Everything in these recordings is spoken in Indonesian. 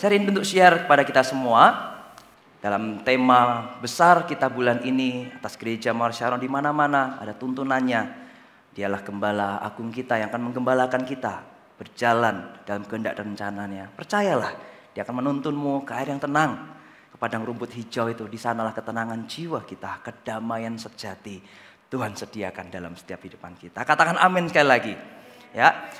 Saya rindu untuk share kepada kita semua. Dalam tema besar kita bulan ini atas gereja Marsharon di mana-mana ada tuntunannya. Dialah gembala agung kita yang akan menggembalakan kita berjalan dalam kehendak dan rencananya. Percayalah, dia akan menuntunmu ke air yang tenang, ke padang rumput hijau itu. Di sanalah ketenangan jiwa kita, kedamaian sejati. Tuhan sediakan dalam setiap hidupan kita. Katakan amin sekali lagi. Ya.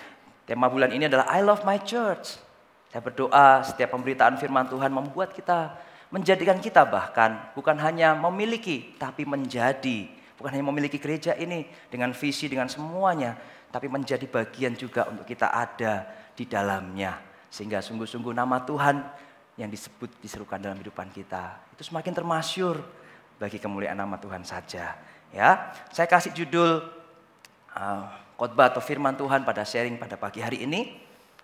Tema bulan ini adalah I love my church. Saya berdoa setiap pemberitaan firman Tuhan membuat kita, menjadikan kita bahkan bukan hanya memiliki, tapi menjadi. Bukan hanya memiliki gereja ini dengan visi, dengan semuanya, tapi menjadi bagian juga untuk kita ada di dalamnya. Sehingga sungguh-sungguh nama Tuhan yang disebut, diserukan dalam kehidupan kita, itu semakin termasyur bagi kemuliaan nama Tuhan saja. Ya, Saya kasih judul uh, khotbah atau firman Tuhan pada sharing pada pagi hari ini,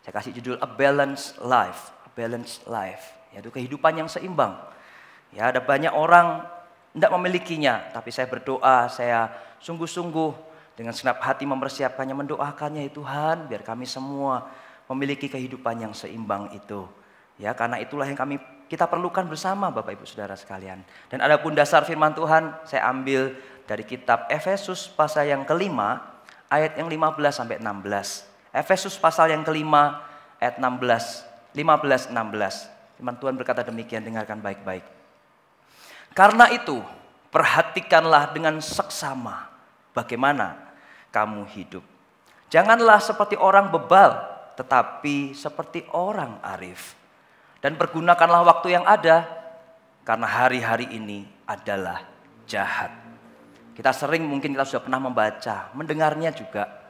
saya kasih judul A Balanced Life, A Balanced Life, yaitu kehidupan yang seimbang. Ya, ada banyak orang tidak memilikinya, tapi saya berdoa, saya sungguh-sungguh dengan senap hati mempersiapkannya, mendoakannya ya Tuhan, biar kami semua memiliki kehidupan yang seimbang itu. Ya, karena itulah yang kami kita perlukan bersama Bapak Ibu Saudara sekalian. Dan adapun dasar firman Tuhan saya ambil dari kitab Efesus pasal yang kelima ayat yang 15 sampai 16. Efesus pasal yang kelima ayat 16, 15, 16. Teman Tuhan berkata demikian, dengarkan baik-baik. Karena itu, perhatikanlah dengan seksama bagaimana kamu hidup. Janganlah seperti orang bebal, tetapi seperti orang arif. Dan pergunakanlah waktu yang ada, karena hari-hari ini adalah jahat. Kita sering mungkin kita sudah pernah membaca, mendengarnya juga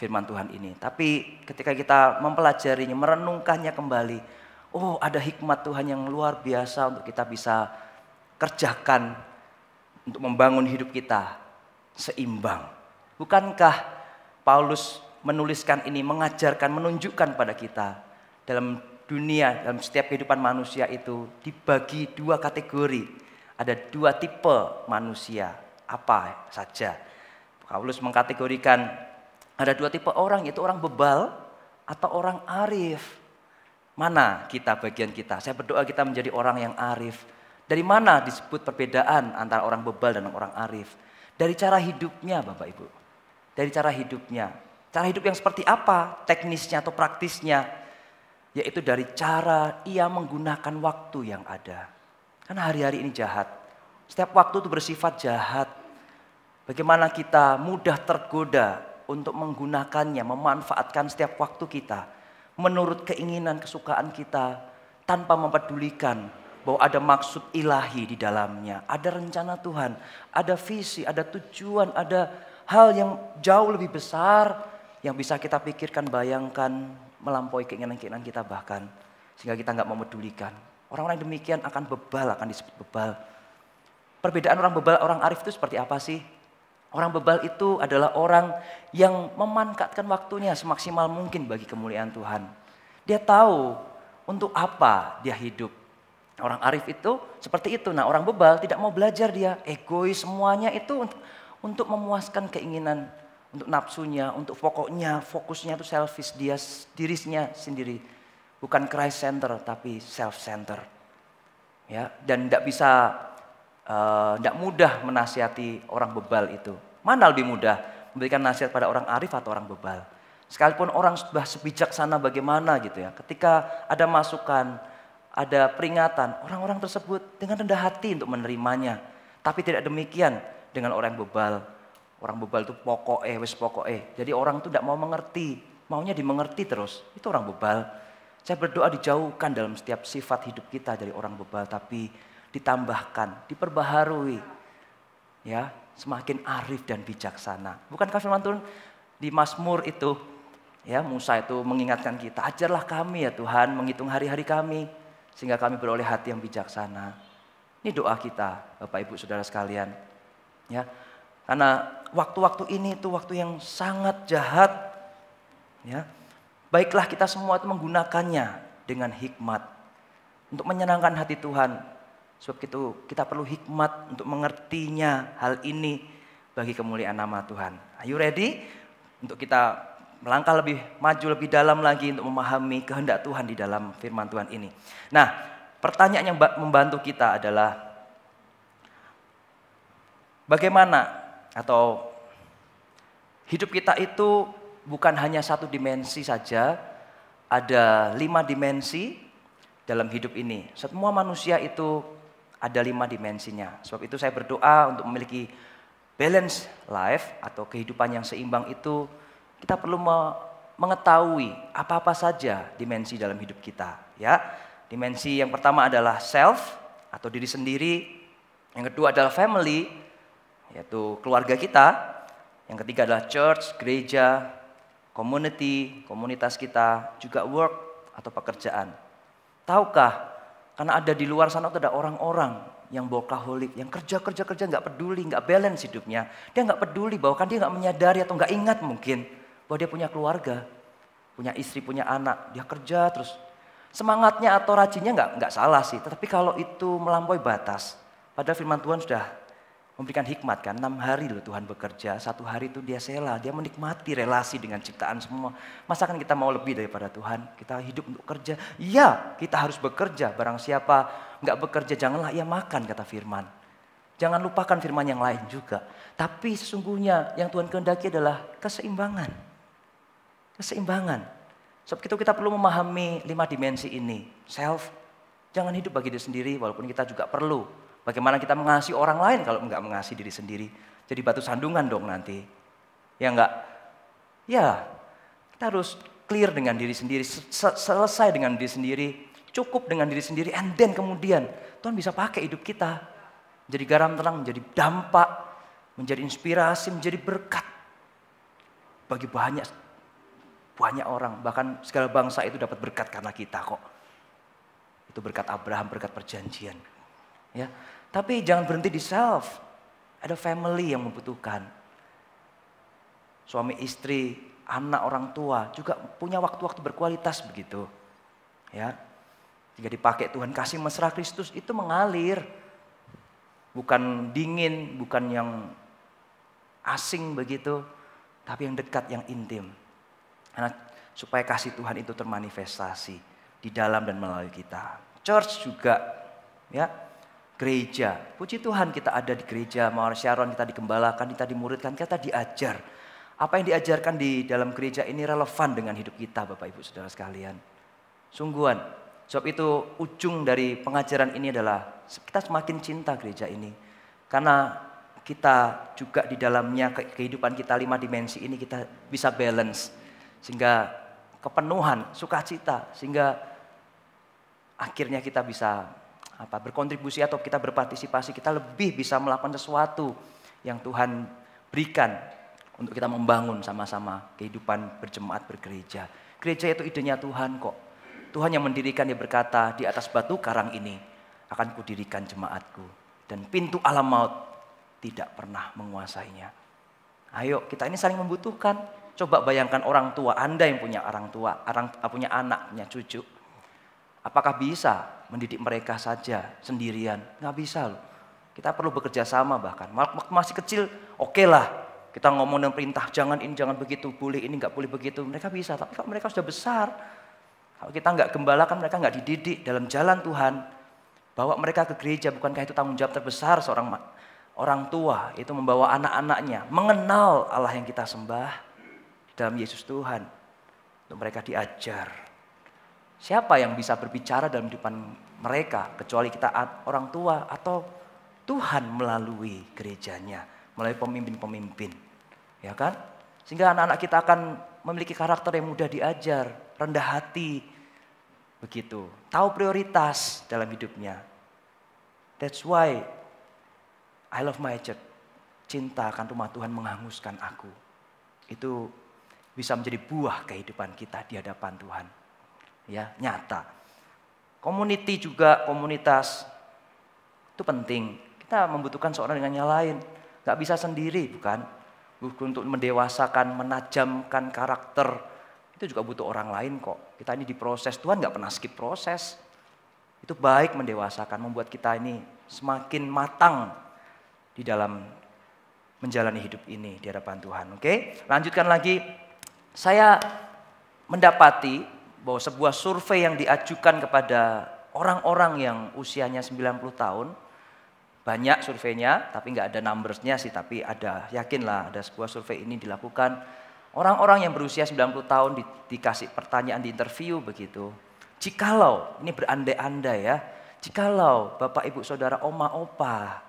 firman Tuhan ini. Tapi ketika kita mempelajarinya, merenungkannya kembali, oh ada hikmat Tuhan yang luar biasa untuk kita bisa kerjakan untuk membangun hidup kita seimbang. Bukankah Paulus menuliskan ini, mengajarkan, menunjukkan pada kita dalam dunia, dalam setiap kehidupan manusia itu dibagi dua kategori. Ada dua tipe manusia, apa saja. Paulus mengkategorikan ada dua tipe orang, yaitu orang bebal atau orang arif. Mana kita bagian kita? Saya berdoa kita menjadi orang yang arif. Dari mana disebut perbedaan antara orang bebal dan orang arif? Dari cara hidupnya Bapak Ibu. Dari cara hidupnya. Cara hidup yang seperti apa? Teknisnya atau praktisnya? Yaitu dari cara ia menggunakan waktu yang ada. Karena hari-hari ini jahat. Setiap waktu itu bersifat jahat. Bagaimana kita mudah tergoda untuk menggunakannya, memanfaatkan setiap waktu kita menurut keinginan kesukaan kita tanpa mempedulikan bahwa ada maksud ilahi di dalamnya, ada rencana Tuhan, ada visi, ada tujuan, ada hal yang jauh lebih besar yang bisa kita pikirkan, bayangkan, melampaui keinginan-keinginan kita bahkan sehingga kita nggak memedulikan. Orang-orang demikian akan bebal, akan disebut bebal. Perbedaan orang bebal, orang arif itu seperti apa sih? Orang bebal itu adalah orang yang memanfaatkan waktunya semaksimal mungkin bagi kemuliaan Tuhan. Dia tahu untuk apa dia hidup. Orang arif itu seperti itu. Nah orang bebal tidak mau belajar dia. Egois semuanya itu untuk, untuk memuaskan keinginan. Untuk nafsunya, untuk pokoknya, fokusnya itu selfish. Dia dirinya sendiri. Bukan Christ center tapi self center. Ya, dan tidak bisa tidak eh, uh, mudah menasihati orang bebal itu. Mana lebih mudah memberikan nasihat pada orang arif atau orang bebal? Sekalipun orang sudah sebijaksana bagaimana gitu ya, ketika ada masukan, ada peringatan, orang-orang tersebut dengan rendah hati untuk menerimanya. Tapi tidak demikian dengan orang bebal. Orang bebal itu pokok eh, wis pokok eh. Jadi orang itu tidak mau mengerti, maunya dimengerti terus. Itu orang bebal. Saya berdoa dijauhkan dalam setiap sifat hidup kita dari orang bebal, tapi ditambahkan, diperbaharui. Ya, semakin arif dan bijaksana. Bukankah firman Tuhan di Mazmur itu ya Musa itu mengingatkan kita, ajarlah kami ya Tuhan menghitung hari-hari kami sehingga kami beroleh hati yang bijaksana. Ini doa kita, Bapak Ibu Saudara sekalian. Ya. Karena waktu-waktu ini itu waktu yang sangat jahat. Ya. Baiklah kita semua itu menggunakannya dengan hikmat untuk menyenangkan hati Tuhan, Sebab itu kita perlu hikmat untuk mengertinya hal ini bagi kemuliaan nama Tuhan. Are you ready? Untuk kita melangkah lebih maju lebih dalam lagi untuk memahami kehendak Tuhan di dalam firman Tuhan ini. Nah, pertanyaan yang membantu kita adalah bagaimana atau hidup kita itu bukan hanya satu dimensi saja, ada lima dimensi dalam hidup ini. Semua manusia itu ada lima dimensinya. Sebab itu saya berdoa untuk memiliki balance life atau kehidupan yang seimbang itu kita perlu mengetahui apa-apa saja dimensi dalam hidup kita ya. Dimensi yang pertama adalah self atau diri sendiri, yang kedua adalah family yaitu keluarga kita, yang ketiga adalah church, gereja, community, komunitas kita, juga work atau pekerjaan. Tahukah karena ada di luar sana ada orang-orang yang bokaholik, yang kerja kerja kerja nggak peduli, nggak balance hidupnya. Dia nggak peduli, bahwa kan dia nggak menyadari atau nggak ingat mungkin bahwa dia punya keluarga, punya istri, punya anak. Dia kerja terus semangatnya atau rajinnya nggak nggak salah sih. Tetapi kalau itu melampaui batas, padahal firman Tuhan sudah memberikan hikmat kan. Enam hari loh Tuhan bekerja, satu hari itu dia sela, dia menikmati relasi dengan ciptaan semua. Masa kan kita mau lebih daripada Tuhan? Kita hidup untuk kerja. Iya, kita harus bekerja. Barang siapa nggak bekerja, janganlah ia makan kata firman. Jangan lupakan firman yang lain juga. Tapi sesungguhnya yang Tuhan kehendaki adalah keseimbangan. Keseimbangan. Sebab itu kita perlu memahami lima dimensi ini. Self, jangan hidup bagi diri sendiri walaupun kita juga perlu Bagaimana kita mengasihi orang lain kalau nggak mengasihi diri sendiri? Jadi batu sandungan dong nanti. Ya enggak? Ya, kita harus clear dengan diri sendiri, selesai dengan diri sendiri, cukup dengan diri sendiri, and then kemudian Tuhan bisa pakai hidup kita. Menjadi garam terang, menjadi dampak, menjadi inspirasi, menjadi berkat. Bagi banyak banyak orang, bahkan segala bangsa itu dapat berkat karena kita kok. Itu berkat Abraham, berkat perjanjian. Ya. Tapi jangan berhenti di self. Ada family yang membutuhkan. Suami istri, anak orang tua juga punya waktu-waktu berkualitas begitu. Ya. Jika dipakai Tuhan kasih mesra Kristus itu mengalir. Bukan dingin, bukan yang asing begitu, tapi yang dekat, yang intim. Karena supaya kasih Tuhan itu termanifestasi di dalam dan melalui kita. Church juga ya gereja. Puji Tuhan kita ada di gereja, Mawar Sharon kita dikembalakan, kita dimuridkan, kita diajar. Apa yang diajarkan di dalam gereja ini relevan dengan hidup kita Bapak Ibu Saudara sekalian. Sungguhan, sebab itu ujung dari pengajaran ini adalah kita semakin cinta gereja ini. Karena kita juga di dalamnya kehidupan kita lima dimensi ini kita bisa balance. Sehingga kepenuhan, sukacita, sehingga akhirnya kita bisa apa berkontribusi atau kita berpartisipasi, kita lebih bisa melakukan sesuatu yang Tuhan berikan untuk kita membangun sama-sama kehidupan berjemaat bergereja. Gereja itu idenya Tuhan kok. Tuhan yang mendirikan dia berkata, di atas batu karang ini akan kudirikan jemaatku. Dan pintu alam maut tidak pernah menguasainya. Ayo kita ini saling membutuhkan. Coba bayangkan orang tua Anda yang punya orang tua, orang, punya anak, punya cucu. Apakah bisa mendidik mereka saja sendirian. Nggak bisa loh. Kita perlu bekerja sama bahkan. Masih kecil, oke okay lah. Kita ngomong dan perintah, jangan ini, jangan begitu, boleh ini, nggak boleh begitu. Mereka bisa, tapi kalau mereka sudah besar, kalau kita nggak gembalakan, mereka nggak dididik dalam jalan Tuhan. Bawa mereka ke gereja, bukankah itu tanggung jawab terbesar seorang orang tua? Itu membawa anak-anaknya, mengenal Allah yang kita sembah dalam Yesus Tuhan. Untuk mereka diajar, Siapa yang bisa berbicara dalam depan mereka kecuali kita orang tua atau Tuhan melalui gerejanya, melalui pemimpin-pemimpin. Ya kan? Sehingga anak-anak kita akan memiliki karakter yang mudah diajar, rendah hati, begitu. Tahu prioritas dalam hidupnya. That's why I love my church. Cinta akan rumah Tuhan menghanguskan aku. Itu bisa menjadi buah kehidupan kita di hadapan Tuhan ya nyata. Community juga komunitas itu penting. Kita membutuhkan seorang dengan yang lain. Gak bisa sendiri bukan? Untuk mendewasakan, menajamkan karakter itu juga butuh orang lain kok. Kita ini diproses, Tuhan gak pernah skip proses. Itu baik mendewasakan, membuat kita ini semakin matang di dalam menjalani hidup ini di hadapan Tuhan. Oke, lanjutkan lagi. Saya mendapati bahwa sebuah survei yang diajukan kepada orang-orang yang usianya 90 tahun, banyak surveinya, tapi nggak ada numbersnya sih, tapi ada yakinlah ada sebuah survei ini dilakukan. Orang-orang yang berusia 90 tahun di, dikasih pertanyaan di interview begitu. Jikalau, ini berandai-andai ya, jikalau bapak ibu saudara oma opa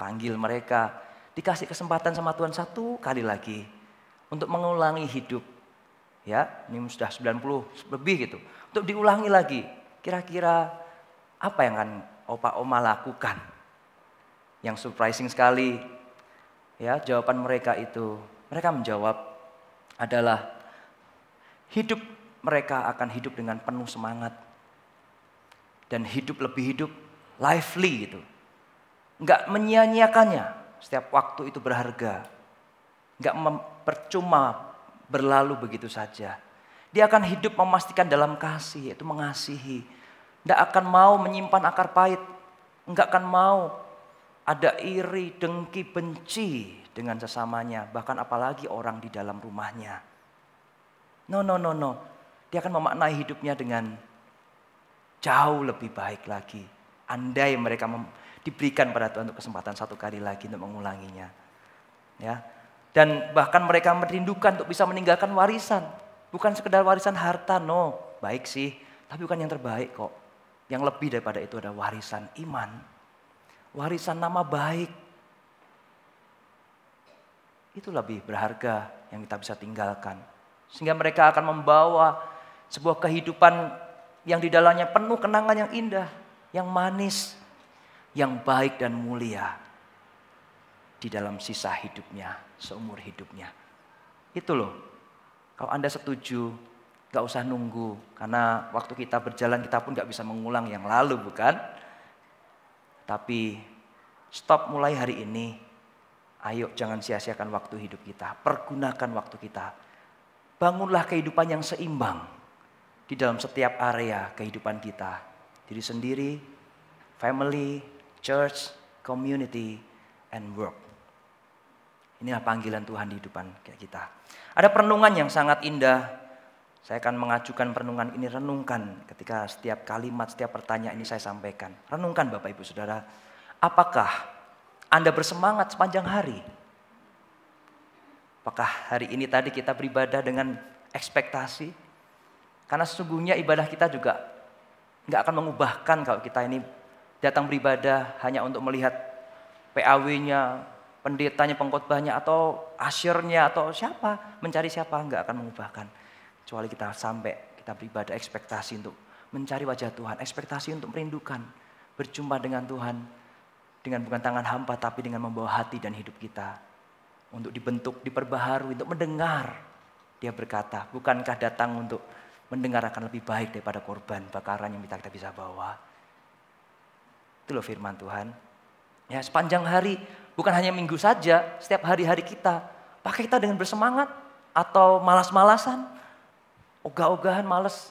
panggil mereka, dikasih kesempatan sama Tuhan satu kali lagi untuk mengulangi hidup ya ini sudah 90 lebih gitu untuk diulangi lagi kira-kira apa yang akan opa oma lakukan yang surprising sekali ya jawaban mereka itu mereka menjawab adalah hidup mereka akan hidup dengan penuh semangat dan hidup lebih hidup lively gitu nggak menyia-nyiakannya setiap waktu itu berharga nggak percuma berlalu begitu saja. Dia akan hidup memastikan dalam kasih, yaitu mengasihi. Tidak akan mau menyimpan akar pahit. Enggak akan mau ada iri, dengki, benci dengan sesamanya. Bahkan apalagi orang di dalam rumahnya. No, no, no, no. Dia akan memaknai hidupnya dengan jauh lebih baik lagi. Andai mereka diberikan pada Tuhan untuk kesempatan satu kali lagi untuk mengulanginya. Ya, dan bahkan mereka merindukan untuk bisa meninggalkan warisan. Bukan sekedar warisan harta, no. Baik sih, tapi bukan yang terbaik kok. Yang lebih daripada itu ada warisan iman. Warisan nama baik. Itu lebih berharga yang kita bisa tinggalkan. Sehingga mereka akan membawa sebuah kehidupan yang di dalamnya penuh kenangan yang indah, yang manis, yang baik dan mulia di dalam sisa hidupnya, seumur hidupnya. Itu loh, kalau Anda setuju, gak usah nunggu. Karena waktu kita berjalan kita pun gak bisa mengulang yang lalu bukan? Tapi stop mulai hari ini, ayo jangan sia-siakan waktu hidup kita, pergunakan waktu kita. Bangunlah kehidupan yang seimbang di dalam setiap area kehidupan kita. Diri sendiri, family, church, community, and work. Inilah panggilan Tuhan di depan kita. Ada perenungan yang sangat indah. Saya akan mengajukan perenungan ini renungkan ketika setiap kalimat, setiap pertanyaan ini saya sampaikan. Renungkan Bapak Ibu Saudara, apakah Anda bersemangat sepanjang hari? Apakah hari ini tadi kita beribadah dengan ekspektasi? Karena sesungguhnya ibadah kita juga nggak akan mengubahkan kalau kita ini datang beribadah hanya untuk melihat PAW-nya, pendetanya, pengkhotbahnya atau asyirnya atau siapa, mencari siapa nggak akan mengubahkan. Kecuali kita sampai kita beribadah ekspektasi untuk mencari wajah Tuhan, ekspektasi untuk merindukan berjumpa dengan Tuhan dengan bukan tangan hampa tapi dengan membawa hati dan hidup kita untuk dibentuk, diperbaharui, untuk mendengar. Dia berkata, bukankah datang untuk mendengarkan lebih baik daripada korban bakaran yang kita, kita bisa bawa. Itu loh firman Tuhan. Ya, sepanjang hari Bukan hanya minggu saja, setiap hari-hari kita. Pakai kita dengan bersemangat atau malas-malasan. Ogah-ogahan males,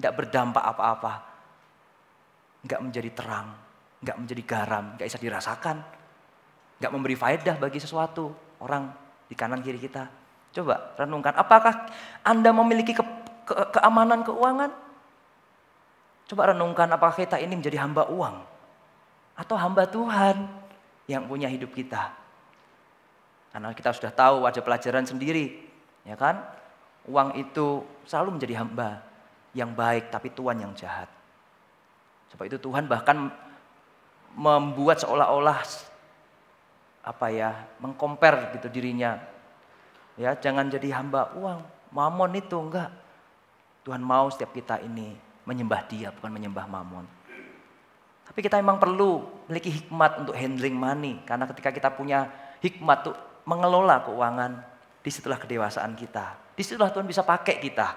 tidak berdampak apa-apa. Nggak menjadi terang, nggak menjadi garam, nggak bisa dirasakan. Nggak memberi faedah bagi sesuatu. Orang di kanan kiri kita. Coba renungkan, apakah Anda memiliki ke, ke, keamanan keuangan? Coba renungkan apakah kita ini menjadi hamba uang atau hamba Tuhan? yang punya hidup kita. Karena kita sudah tahu ada pelajaran sendiri, ya kan? Uang itu selalu menjadi hamba yang baik tapi tuan yang jahat. Sebab itu Tuhan bahkan membuat seolah-olah apa ya, Mengkompar gitu dirinya. Ya, jangan jadi hamba uang, mamon itu enggak. Tuhan mau setiap kita ini menyembah dia bukan menyembah mamon. Tapi kita memang perlu memiliki hikmat untuk handling money. Karena ketika kita punya hikmat untuk mengelola keuangan, disitulah kedewasaan kita. Disitulah Tuhan bisa pakai kita.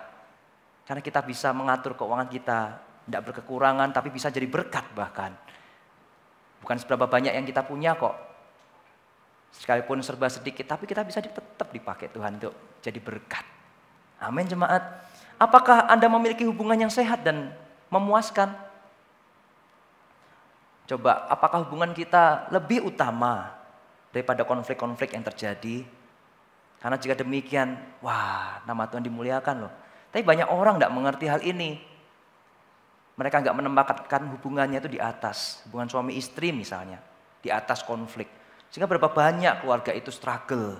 Karena kita bisa mengatur keuangan kita, tidak berkekurangan, tapi bisa jadi berkat bahkan. Bukan seberapa banyak yang kita punya kok. Sekalipun serba sedikit, tapi kita bisa tetap dipakai Tuhan untuk jadi berkat. Amin jemaat. Apakah Anda memiliki hubungan yang sehat dan memuaskan? Coba, apakah hubungan kita lebih utama daripada konflik-konflik yang terjadi? Karena jika demikian, wah nama Tuhan dimuliakan loh. Tapi banyak orang tidak mengerti hal ini. Mereka nggak menempatkan hubungannya itu di atas, hubungan suami istri misalnya, di atas konflik. Sehingga berapa banyak keluarga itu struggle.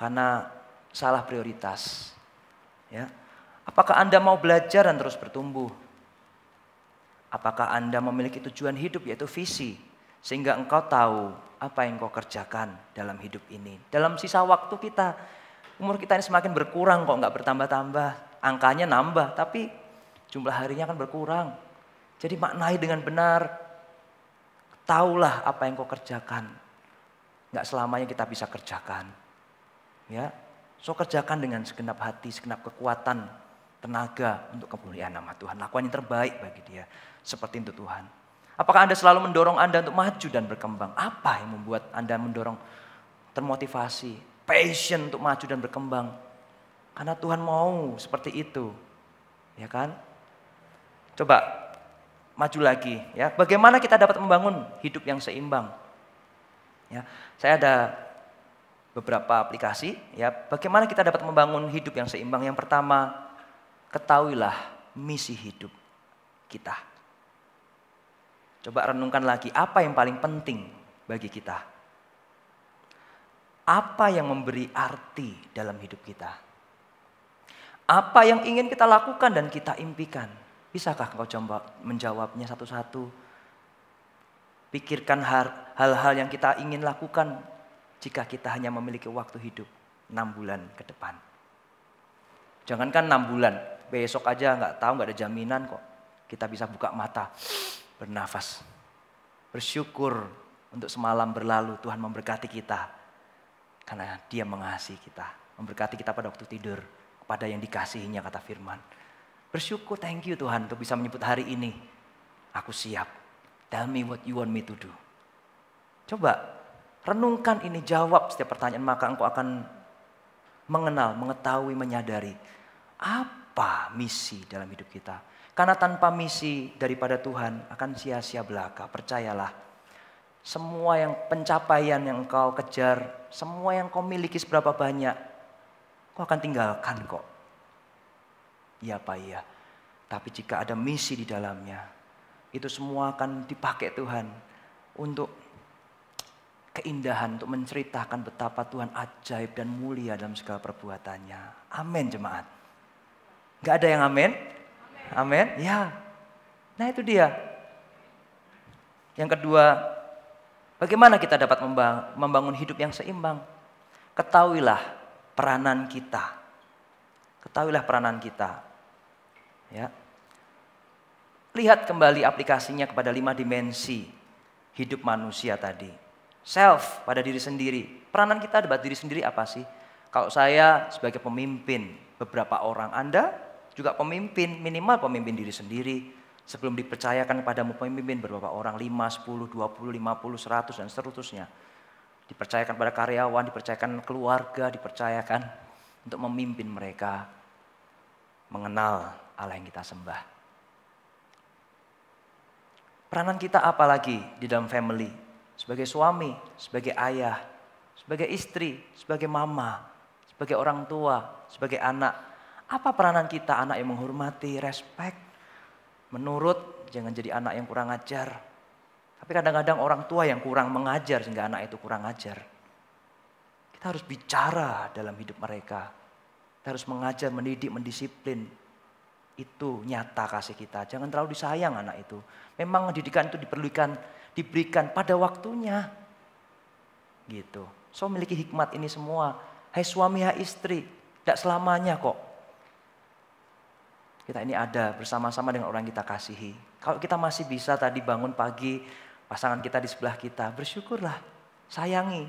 Karena salah prioritas. Ya. Apakah Anda mau belajar dan terus bertumbuh? Apakah Anda memiliki tujuan hidup yaitu visi sehingga engkau tahu apa yang kau kerjakan dalam hidup ini. Dalam sisa waktu kita, umur kita ini semakin berkurang kok nggak bertambah-tambah. Angkanya nambah tapi jumlah harinya akan berkurang. Jadi maknai dengan benar. Taulah apa yang kau kerjakan. Nggak selamanya kita bisa kerjakan. Ya, so kerjakan dengan segenap hati, segenap kekuatan, tenaga untuk kemuliaan nama Tuhan. Lakukan yang terbaik bagi dia. Seperti itu Tuhan. Apakah Anda selalu mendorong Anda untuk maju dan berkembang? Apa yang membuat Anda mendorong termotivasi, passion untuk maju dan berkembang? Karena Tuhan mau seperti itu. Ya kan? Coba maju lagi ya. Bagaimana kita dapat membangun hidup yang seimbang? Ya, saya ada beberapa aplikasi ya bagaimana kita dapat membangun hidup yang seimbang yang pertama ketahuilah misi hidup kita. Coba renungkan lagi apa yang paling penting bagi kita. Apa yang memberi arti dalam hidup kita? Apa yang ingin kita lakukan dan kita impikan? Bisakah kau coba menjawabnya satu-satu? Pikirkan hal-hal yang kita ingin lakukan jika kita hanya memiliki waktu hidup 6 bulan ke depan. Jangankan enam bulan, besok aja nggak tahu nggak ada jaminan kok. Kita bisa buka mata, bernafas, bersyukur untuk semalam berlalu Tuhan memberkati kita. Karena dia mengasihi kita, memberkati kita pada waktu tidur, kepada yang dikasihinya kata firman. Bersyukur thank you Tuhan untuk bisa menyebut hari ini. Aku siap, tell me what you want me to do. Coba renungkan ini, jawab setiap pertanyaan maka engkau akan mengenal, mengetahui, menyadari apa misi dalam hidup kita. Karena tanpa misi daripada Tuhan akan sia-sia belaka, percayalah. Semua yang pencapaian yang engkau kejar, semua yang kau miliki seberapa banyak, kau akan tinggalkan kok. Iya Pak iya, tapi jika ada misi di dalamnya, itu semua akan dipakai Tuhan untuk keindahan, untuk menceritakan betapa Tuhan ajaib dan mulia dalam segala perbuatannya. Amin jemaat. Gak ada yang amin? Amin? Ya. Nah itu dia. Yang kedua, bagaimana kita dapat membangun hidup yang seimbang? Ketahuilah peranan kita. Ketahuilah peranan kita. Ya. Lihat kembali aplikasinya kepada lima dimensi hidup manusia tadi. Self pada diri sendiri. Peranan kita debat diri sendiri apa sih? Kalau saya sebagai pemimpin beberapa orang, Anda juga pemimpin, minimal pemimpin diri sendiri. Sebelum dipercayakan kepadamu pemimpin beberapa orang, 5, 10, 20, 50, 100, dan seterusnya. Dipercayakan pada karyawan, dipercayakan keluarga, dipercayakan untuk memimpin mereka mengenal Allah yang kita sembah. Peranan kita apalagi di dalam family? Sebagai suami, sebagai ayah, sebagai istri, sebagai mama, sebagai orang tua, sebagai anak, apa peranan kita anak yang menghormati, respect, menurut, jangan jadi anak yang kurang ajar. Tapi kadang-kadang orang tua yang kurang mengajar sehingga anak itu kurang ajar. Kita harus bicara dalam hidup mereka. Kita harus mengajar, mendidik, mendisiplin. Itu nyata kasih kita. Jangan terlalu disayang anak itu. Memang pendidikan itu diperlukan, diberikan pada waktunya. Gitu. So memiliki hikmat ini semua. Hai suami, hai istri, tidak selamanya kok kita ini ada bersama-sama dengan orang kita kasihi. Kalau kita masih bisa tadi bangun pagi, pasangan kita di sebelah kita, bersyukurlah, sayangi,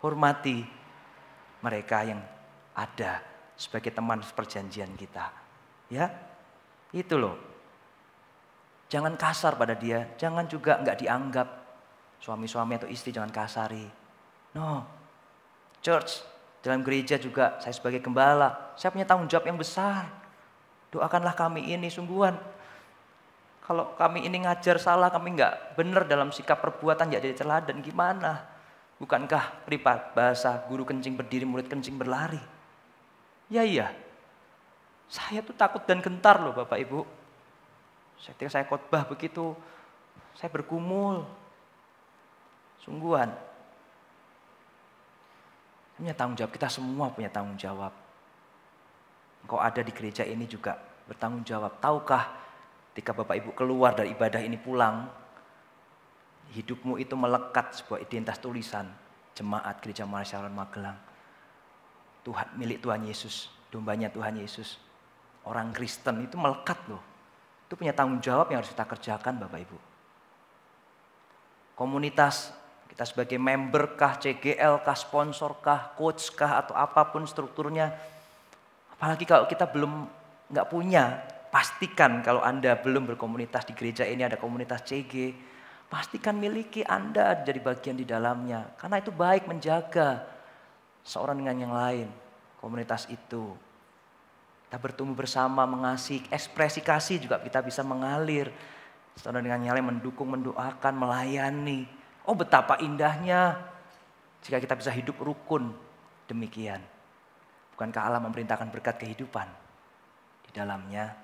hormati mereka yang ada sebagai teman perjanjian kita. Ya, itu loh. Jangan kasar pada dia, jangan juga nggak dianggap suami-suami atau istri jangan kasari. No, church dalam gereja juga saya sebagai gembala, saya punya tanggung jawab yang besar Doakanlah kami ini sungguhan. Kalau kami ini ngajar salah, kami nggak benar dalam sikap perbuatan, ya jadi celah dan gimana? Bukankah pripat bahasa guru kencing berdiri, murid kencing berlari? Ya iya, saya tuh takut dan gentar loh Bapak Ibu. Ketika saya khotbah begitu, saya bergumul. Sungguhan. Punya tanggung jawab, kita semua punya tanggung jawab engkau ada di gereja ini juga bertanggung jawab. Tahukah ketika Bapak Ibu keluar dari ibadah ini pulang, hidupmu itu melekat sebuah identitas tulisan jemaat gereja Marsyaron Magelang. Tuhan milik Tuhan Yesus, dombanya Tuhan Yesus. Orang Kristen itu melekat loh. Itu punya tanggung jawab yang harus kita kerjakan Bapak Ibu. Komunitas kita sebagai member kah, CGL kah, sponsor kah, coach kah atau apapun strukturnya Apalagi kalau kita belum nggak punya, pastikan kalau Anda belum berkomunitas di gereja ini ada komunitas CG, pastikan miliki Anda jadi bagian di dalamnya. Karena itu baik menjaga seorang dengan yang lain, komunitas itu. Kita bertumbuh bersama, mengasihi, ekspresi kasih juga kita bisa mengalir. Seorang dengan yang lain mendukung, mendoakan, melayani. Oh betapa indahnya jika kita bisa hidup rukun demikian. Bukankah Allah memerintahkan berkat kehidupan di dalamnya?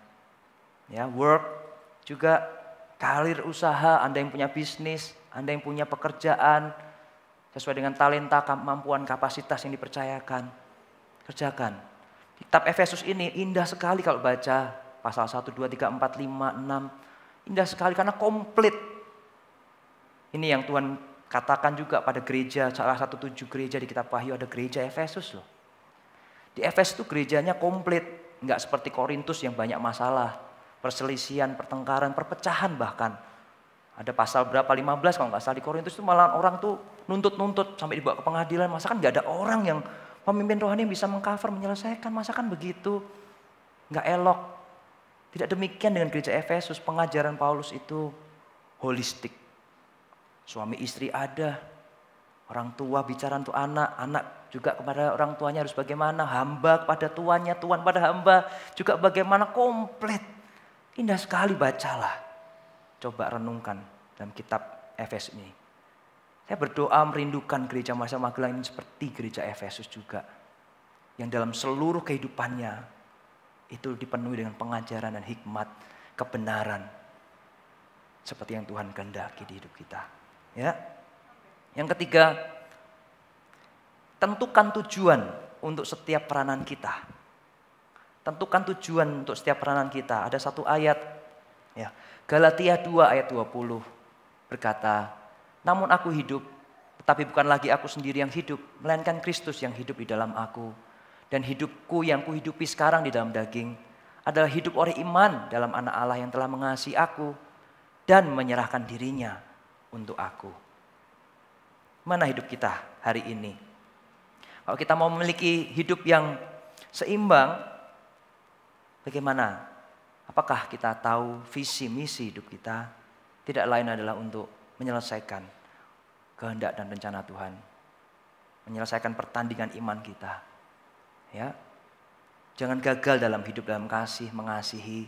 Ya, work juga karir usaha, Anda yang punya bisnis, Anda yang punya pekerjaan sesuai dengan talenta, kemampuan, kapasitas yang dipercayakan. Kerjakan. Kitab Efesus ini indah sekali kalau baca pasal 1 2 3 4 5 6. Indah sekali karena komplit. Ini yang Tuhan katakan juga pada gereja, salah satu tujuh gereja di kitab Wahyu ada gereja Efesus loh. Di Efes itu gerejanya komplit, nggak seperti Korintus yang banyak masalah, perselisihan, pertengkaran, perpecahan bahkan. Ada pasal berapa 15 kalau nggak salah di Korintus itu malah orang tuh nuntut-nuntut sampai dibawa ke pengadilan. Masa kan nggak ada orang yang pemimpin rohani yang bisa mengcover, menyelesaikan. Masa kan begitu? Nggak elok. Tidak demikian dengan gereja Efesus. Pengajaran Paulus itu holistik. Suami istri ada, orang tua bicara untuk anak, anak juga kepada orang tuanya harus bagaimana, hamba kepada tuannya, tuan pada hamba juga bagaimana komplit. Indah sekali bacalah. Coba renungkan dalam kitab Efesus ini. Saya berdoa merindukan gereja masa Magelang ini seperti gereja Efesus juga. Yang dalam seluruh kehidupannya itu dipenuhi dengan pengajaran dan hikmat, kebenaran. Seperti yang Tuhan kehendaki di hidup kita. Ya. Yang ketiga, Tentukan tujuan untuk setiap peranan kita. Tentukan tujuan untuk setiap peranan kita. Ada satu ayat, ya Galatia 2 ayat 20 berkata, Namun aku hidup, tetapi bukan lagi aku sendiri yang hidup, melainkan Kristus yang hidup di dalam aku. Dan hidupku yang kuhidupi sekarang di dalam daging adalah hidup oleh iman dalam anak Allah yang telah mengasihi aku dan menyerahkan dirinya untuk aku. Mana hidup kita hari ini? Kalau kita mau memiliki hidup yang seimbang, bagaimana? Apakah kita tahu visi misi hidup kita? Tidak lain adalah untuk menyelesaikan kehendak dan rencana Tuhan. Menyelesaikan pertandingan iman kita. Ya. Jangan gagal dalam hidup dalam kasih, mengasihi,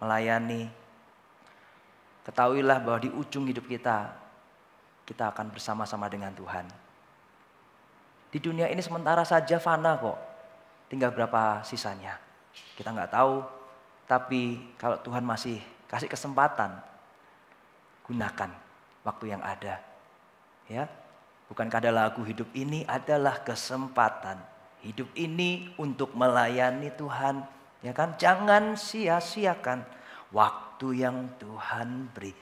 melayani. Ketahuilah bahwa di ujung hidup kita kita akan bersama-sama dengan Tuhan. Di dunia ini sementara saja fana kok. Tinggal berapa sisanya. Kita nggak tahu. Tapi kalau Tuhan masih kasih kesempatan, gunakan waktu yang ada. Ya, bukan kada lagu hidup ini adalah kesempatan. Hidup ini untuk melayani Tuhan, ya kan? Jangan sia-siakan waktu yang Tuhan beri.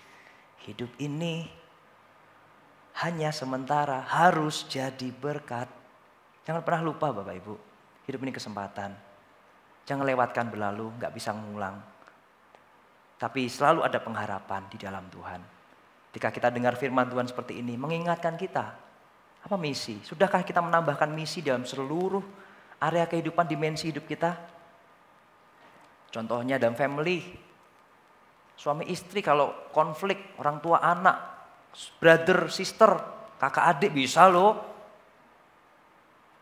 Hidup ini hanya sementara harus jadi berkat Jangan pernah lupa Bapak Ibu, hidup ini kesempatan. Jangan lewatkan berlalu, nggak bisa mengulang. Tapi selalu ada pengharapan di dalam Tuhan. Ketika kita dengar firman Tuhan seperti ini, mengingatkan kita, apa misi? Sudahkah kita menambahkan misi dalam seluruh area kehidupan, dimensi hidup kita? Contohnya dalam family, suami istri kalau konflik, orang tua anak, brother, sister, kakak adik bisa loh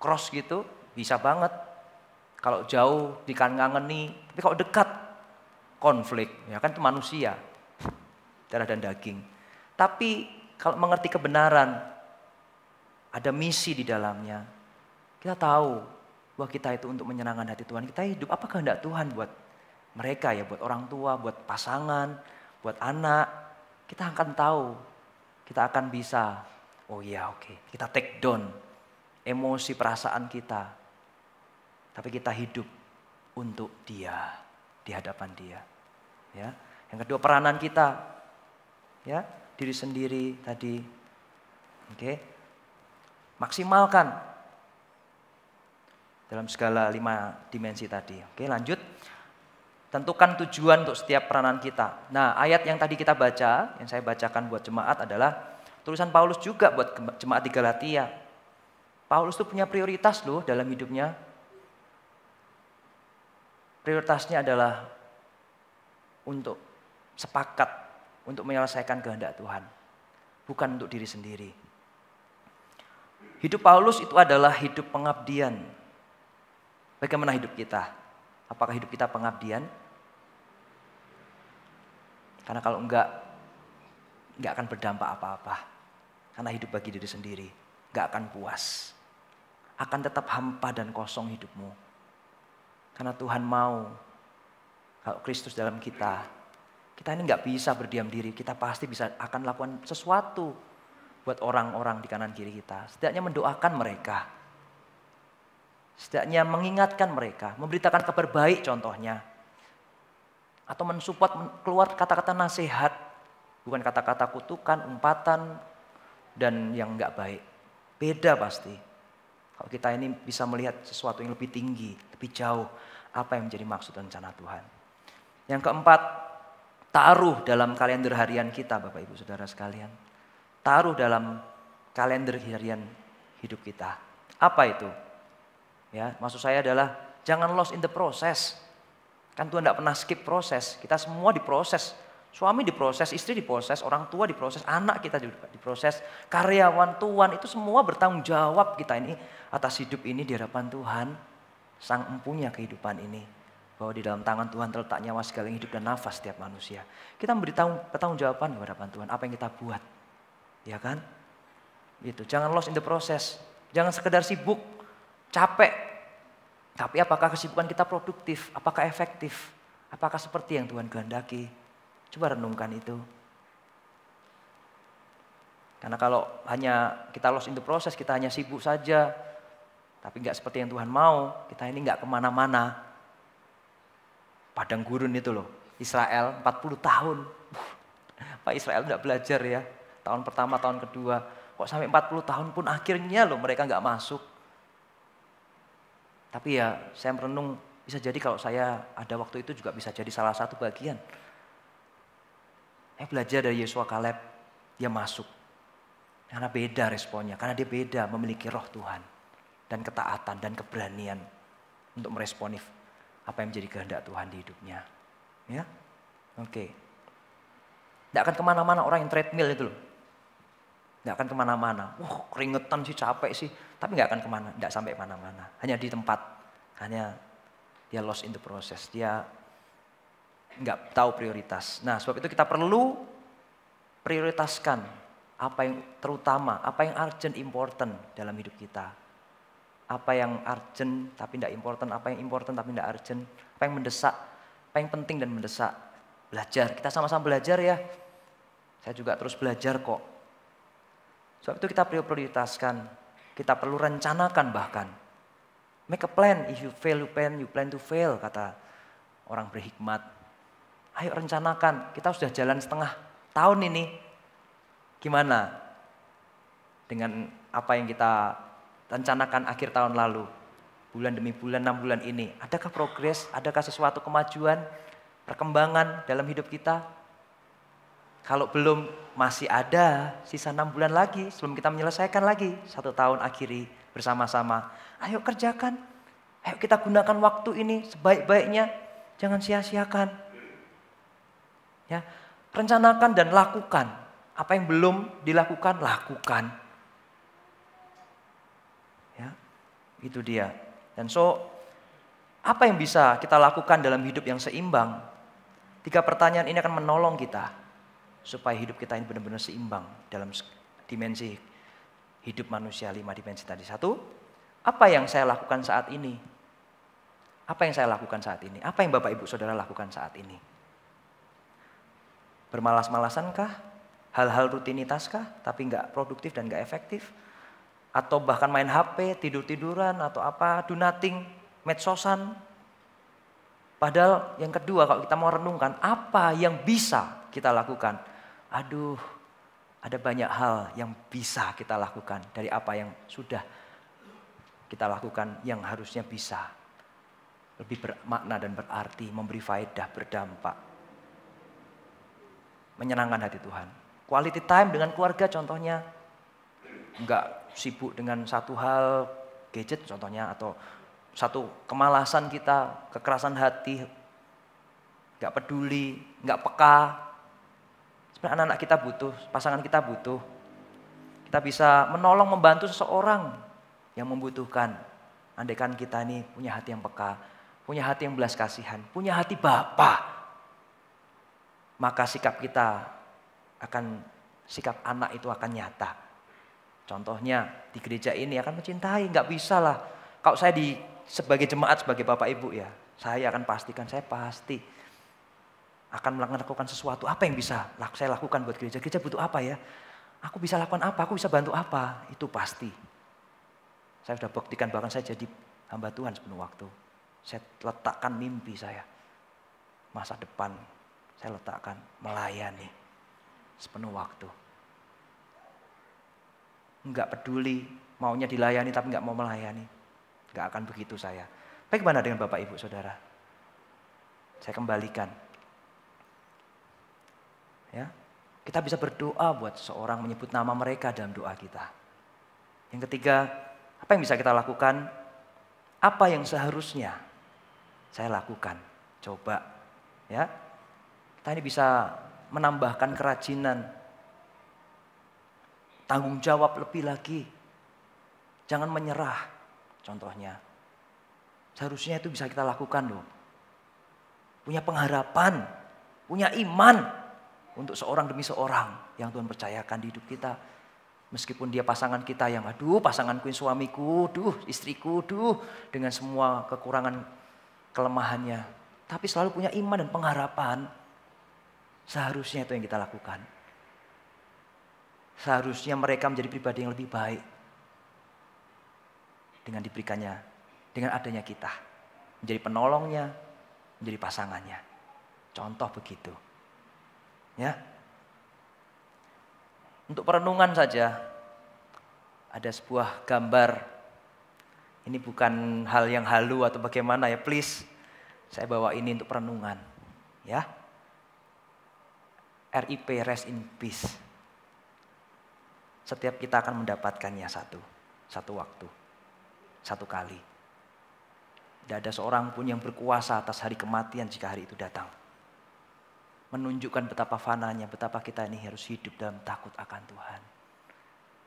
cross gitu bisa banget. Kalau jauh di kangen-kangen kan nih tapi kalau dekat konflik, ya kan itu manusia, darah dan daging. Tapi kalau mengerti kebenaran, ada misi di dalamnya. Kita tahu bahwa kita itu untuk menyenangkan hati Tuhan. Kita hidup apakah kehendak Tuhan buat mereka ya, buat orang tua, buat pasangan, buat anak. Kita akan tahu, kita akan bisa. Oh iya oke, okay. kita take down emosi perasaan kita. Tapi kita hidup untuk Dia, di hadapan Dia. Ya. Yang kedua peranan kita. Ya, diri sendiri tadi. Oke. Okay. Maksimalkan dalam segala lima dimensi tadi. Oke, lanjut. Tentukan tujuan untuk setiap peranan kita. Nah, ayat yang tadi kita baca, yang saya bacakan buat jemaat adalah tulisan Paulus juga buat jemaat di Galatia Paulus itu punya prioritas loh dalam hidupnya. Prioritasnya adalah untuk sepakat untuk menyelesaikan kehendak Tuhan, bukan untuk diri sendiri. Hidup Paulus itu adalah hidup pengabdian. Bagaimana hidup kita? Apakah hidup kita pengabdian? Karena kalau enggak, enggak akan berdampak apa-apa. Karena hidup bagi diri sendiri, enggak akan puas akan tetap hampa dan kosong hidupmu. Karena Tuhan mau kalau Kristus dalam kita, kita ini nggak bisa berdiam diri. Kita pasti bisa akan lakukan sesuatu buat orang-orang di kanan kiri kita. Setidaknya mendoakan mereka. Setidaknya mengingatkan mereka, memberitakan kabar baik contohnya. Atau mensupport keluar kata-kata nasihat, bukan kata-kata kutukan, umpatan, dan yang nggak baik. Beda pasti. Kalau kita ini bisa melihat sesuatu yang lebih tinggi, lebih jauh, apa yang menjadi maksud rencana Tuhan. Yang keempat, taruh dalam kalender harian kita Bapak Ibu Saudara sekalian. Taruh dalam kalender harian hidup kita. Apa itu? Ya, maksud saya adalah jangan lost in the process. Kan Tuhan tidak pernah skip proses. Kita semua diproses Suami diproses, istri diproses, orang tua diproses, anak kita juga diproses, karyawan, tuan itu semua bertanggung jawab kita ini atas hidup ini di hadapan Tuhan, sang empunya kehidupan ini. Bahwa di dalam tangan Tuhan terletak nyawa segala yang hidup dan nafas setiap manusia. Kita memberi tanggung jawaban di hadapan Tuhan, apa yang kita buat. Ya kan? Itu, jangan lost in the process. Jangan sekedar sibuk, capek. Tapi apakah kesibukan kita produktif? Apakah efektif? Apakah seperti yang Tuhan kehendaki? Coba renungkan itu. Karena kalau hanya kita lost in the process, kita hanya sibuk saja, tapi nggak seperti yang Tuhan mau, kita ini nggak kemana-mana. Padang gurun itu loh, Israel 40 tahun. Pak Israel nggak belajar ya, tahun pertama, tahun kedua. Kok sampai 40 tahun pun akhirnya loh mereka nggak masuk. Tapi ya saya merenung bisa jadi kalau saya ada waktu itu juga bisa jadi salah satu bagian saya belajar dari Yesua Kaleb, dia masuk. Karena beda responnya, karena dia beda memiliki roh Tuhan. Dan ketaatan dan keberanian untuk meresponif apa yang menjadi kehendak Tuhan di hidupnya. Ya, oke. Okay. Tidak akan kemana-mana orang yang treadmill itu loh. Tidak akan kemana-mana. Wah keringetan sih capek sih. Tapi nggak akan kemana, tidak sampai mana-mana. Hanya di tempat. Hanya dia lost in the process. Dia nggak tahu prioritas. Nah, sebab itu kita perlu prioritaskan apa yang terutama, apa yang urgent important dalam hidup kita. Apa yang urgent tapi tidak important, apa yang important tapi tidak urgent, apa yang mendesak, apa yang penting dan mendesak. Belajar, kita sama-sama belajar ya. Saya juga terus belajar kok. Sebab itu kita perlu prioritaskan, kita perlu rencanakan bahkan. Make a plan, if you fail you plan, you plan to fail kata orang berhikmat Ayo rencanakan, kita sudah jalan setengah tahun ini. Gimana? Dengan apa yang kita rencanakan akhir tahun lalu. Bulan demi bulan, enam bulan ini. Adakah progres, adakah sesuatu kemajuan, perkembangan dalam hidup kita? Kalau belum, masih ada sisa enam bulan lagi sebelum kita menyelesaikan lagi satu tahun akhiri bersama-sama. Ayo kerjakan, ayo kita gunakan waktu ini sebaik-baiknya, jangan sia-siakan. Ya, rencanakan dan lakukan. Apa yang belum dilakukan, lakukan. Ya, itu dia. Dan so, apa yang bisa kita lakukan dalam hidup yang seimbang? Tiga pertanyaan ini akan menolong kita supaya hidup kita ini benar-benar seimbang dalam dimensi hidup manusia lima dimensi tadi. Satu, apa yang saya lakukan saat ini? Apa yang saya lakukan saat ini? Apa yang Bapak Ibu Saudara lakukan saat ini? Bermalas-malasan kah? Hal-hal rutinitas kah? Tapi nggak produktif dan nggak efektif? Atau bahkan main HP, tidur-tiduran atau apa, do nothing, medsosan. Padahal yang kedua kalau kita mau renungkan apa yang bisa kita lakukan. Aduh, ada banyak hal yang bisa kita lakukan dari apa yang sudah kita lakukan yang harusnya bisa lebih bermakna dan berarti memberi faedah berdampak menyenangkan hati Tuhan. Quality time dengan keluarga contohnya Enggak sibuk dengan satu hal gadget contohnya atau satu kemalasan kita, kekerasan hati, enggak peduli, enggak peka. Sebenarnya anak-anak kita butuh, pasangan kita butuh. Kita bisa menolong, membantu seseorang yang membutuhkan. Andaikan kita ini punya hati yang peka, punya hati yang belas kasihan, punya hati Bapak maka sikap kita akan sikap anak itu akan nyata. Contohnya di gereja ini akan mencintai, nggak bisa lah. Kalau saya di sebagai jemaat sebagai bapak ibu ya, saya akan pastikan saya pasti akan melakukan sesuatu apa yang bisa saya lakukan buat gereja. Gereja butuh apa ya? Aku bisa lakukan apa? Aku bisa bantu apa? Itu pasti. Saya sudah buktikan bahkan saya jadi hamba Tuhan sepenuh waktu. Saya letakkan mimpi saya masa depan saya letakkan melayani sepenuh waktu. Enggak peduli maunya dilayani tapi enggak mau melayani. Enggak akan begitu saya. Bagaimana dengan Bapak Ibu Saudara? Saya kembalikan. Ya. Kita bisa berdoa buat seorang menyebut nama mereka dalam doa kita. Yang ketiga, apa yang bisa kita lakukan? Apa yang seharusnya saya lakukan? Coba ya, kita ini bisa menambahkan kerajinan. Tanggung jawab lebih lagi. Jangan menyerah contohnya. Seharusnya itu bisa kita lakukan loh. Punya pengharapan, punya iman untuk seorang demi seorang yang Tuhan percayakan di hidup kita. Meskipun dia pasangan kita yang aduh pasanganku yang suamiku, duh istriku, duh dengan semua kekurangan kelemahannya. Tapi selalu punya iman dan pengharapan Seharusnya itu yang kita lakukan. Seharusnya mereka menjadi pribadi yang lebih baik dengan diberikannya, dengan adanya kita. Menjadi penolongnya, menjadi pasangannya. Contoh begitu. Ya. Untuk perenungan saja ada sebuah gambar. Ini bukan hal yang halu atau bagaimana ya, please. Saya bawa ini untuk perenungan, ya. RIP Rest in Peace. Setiap kita akan mendapatkannya satu, satu waktu, satu kali. Tidak ada seorang pun yang berkuasa atas hari kematian jika hari itu datang. Menunjukkan betapa fananya, betapa kita ini harus hidup dalam takut akan Tuhan.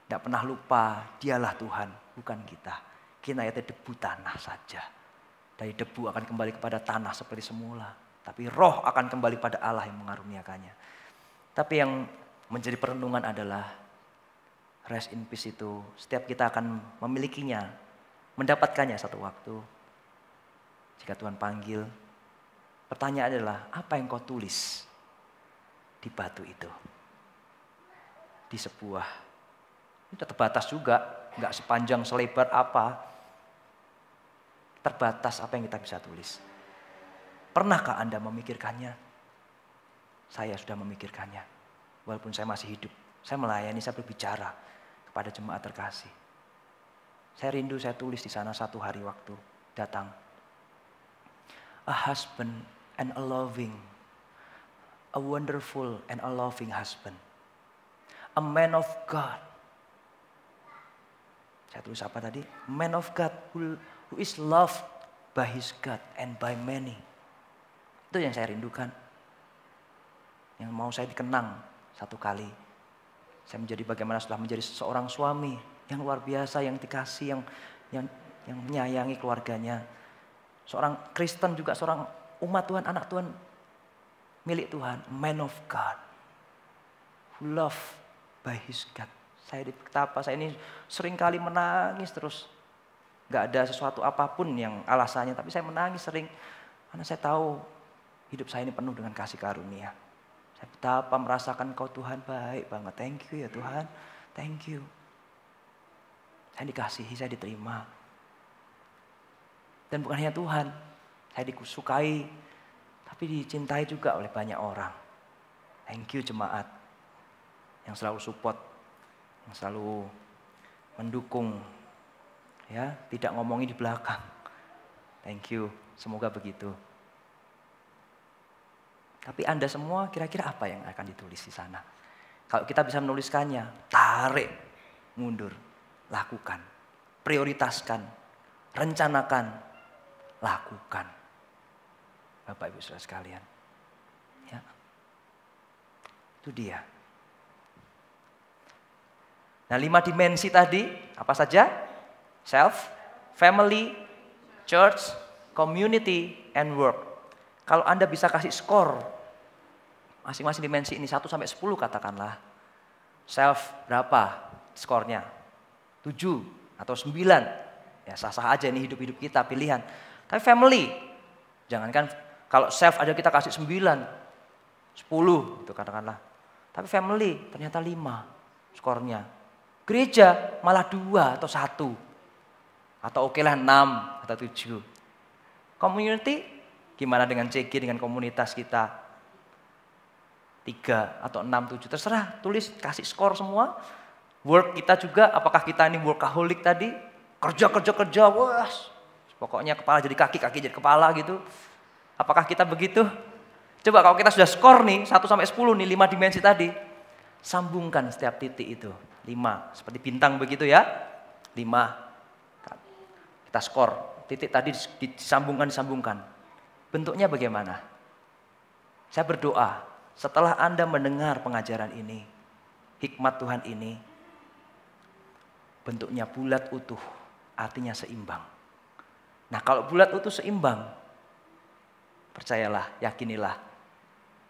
Tidak pernah lupa, dialah Tuhan, bukan kita. Kita itu debu tanah saja. Dari debu akan kembali kepada tanah seperti semula. Tapi roh akan kembali pada Allah yang mengaruniakannya. Tapi yang menjadi perenungan adalah rest in peace itu setiap kita akan memilikinya, mendapatkannya satu waktu. Jika Tuhan panggil, pertanyaan adalah apa yang kau tulis di batu itu? Di sebuah, itu terbatas juga, nggak sepanjang selebar apa, terbatas apa yang kita bisa tulis. Pernahkah Anda memikirkannya? Saya sudah memikirkannya. Walaupun saya masih hidup, saya melayani, saya berbicara kepada jemaat terkasih. Saya rindu saya tulis di sana satu hari waktu datang. A husband and a loving, a wonderful and a loving husband. A man of God. Saya tulis apa tadi? Man of God who, who is loved by his God and by many. Itu yang saya rindukan yang mau saya dikenang satu kali. Saya menjadi bagaimana setelah menjadi seorang suami yang luar biasa, yang dikasih, yang yang yang menyayangi keluarganya. Seorang Kristen juga seorang umat Tuhan, anak Tuhan milik Tuhan, man of God. Who love by his God. Saya di betapa saya ini sering kali menangis terus. Gak ada sesuatu apapun yang alasannya, tapi saya menangis sering karena saya tahu hidup saya ini penuh dengan kasih karunia. Saya betapa merasakan kau Tuhan baik banget. Thank you ya Tuhan. Thank you. Saya dikasihi, saya diterima. Dan bukan hanya Tuhan. Saya dikusukai. Tapi dicintai juga oleh banyak orang. Thank you jemaat. Yang selalu support. Yang selalu mendukung. Ya, tidak ngomongin di belakang. Thank you. Semoga begitu. Tapi Anda semua kira-kira apa yang akan ditulis di sana? Kalau kita bisa menuliskannya, tarik, mundur, lakukan, prioritaskan, rencanakan, lakukan. Bapak Ibu Saudara sekalian. Ya. Itu dia. Nah lima dimensi tadi apa saja? Self, family, church, community, and work. Kalau Anda bisa kasih skor masing-masing dimensi ini 1 sampai 10 katakanlah. Self berapa skornya? 7 atau 9. Ya sah-sah aja ini hidup-hidup kita pilihan. Tapi family, jangankan kalau self aja kita kasih 9, 10 itu katakanlah. Tapi family ternyata 5 skornya. Gereja malah 2 atau 1. Atau oke lah 6 atau 7. Community gimana dengan CG dengan komunitas kita? tiga atau enam tujuh terserah tulis kasih skor semua work kita juga apakah kita ini workaholic tadi kerja kerja kerja wah pokoknya kepala jadi kaki kaki jadi kepala gitu apakah kita begitu coba kalau kita sudah skor nih satu sampai sepuluh nih lima dimensi tadi sambungkan setiap titik itu lima seperti bintang begitu ya 5 kan. kita skor titik tadi disambungkan disambungkan bentuknya bagaimana saya berdoa setelah Anda mendengar pengajaran ini, hikmat Tuhan ini, bentuknya bulat utuh, artinya seimbang. Nah kalau bulat utuh seimbang, percayalah, yakinilah,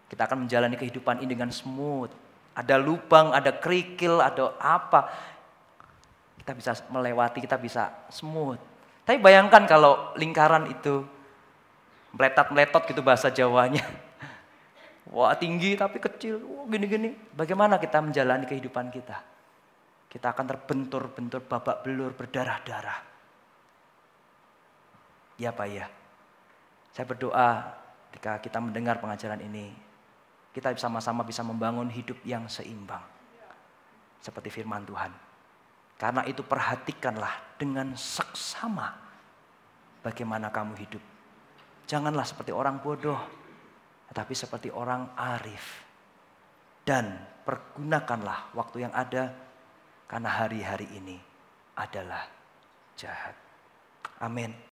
kita akan menjalani kehidupan ini dengan smooth. Ada lubang, ada kerikil, ada apa. Kita bisa melewati, kita bisa smooth. Tapi bayangkan kalau lingkaran itu meletot meletot gitu bahasa Jawanya Wah tinggi tapi kecil, gini-gini. Bagaimana kita menjalani kehidupan kita? Kita akan terbentur-bentur, babak belur, berdarah-darah. Ya Pak ya, saya berdoa ketika kita mendengar pengajaran ini, kita sama-sama bisa membangun hidup yang seimbang. Seperti firman Tuhan. Karena itu perhatikanlah dengan seksama bagaimana kamu hidup. Janganlah seperti orang bodoh tapi seperti orang arif. Dan pergunakanlah waktu yang ada karena hari-hari ini adalah jahat. Amin.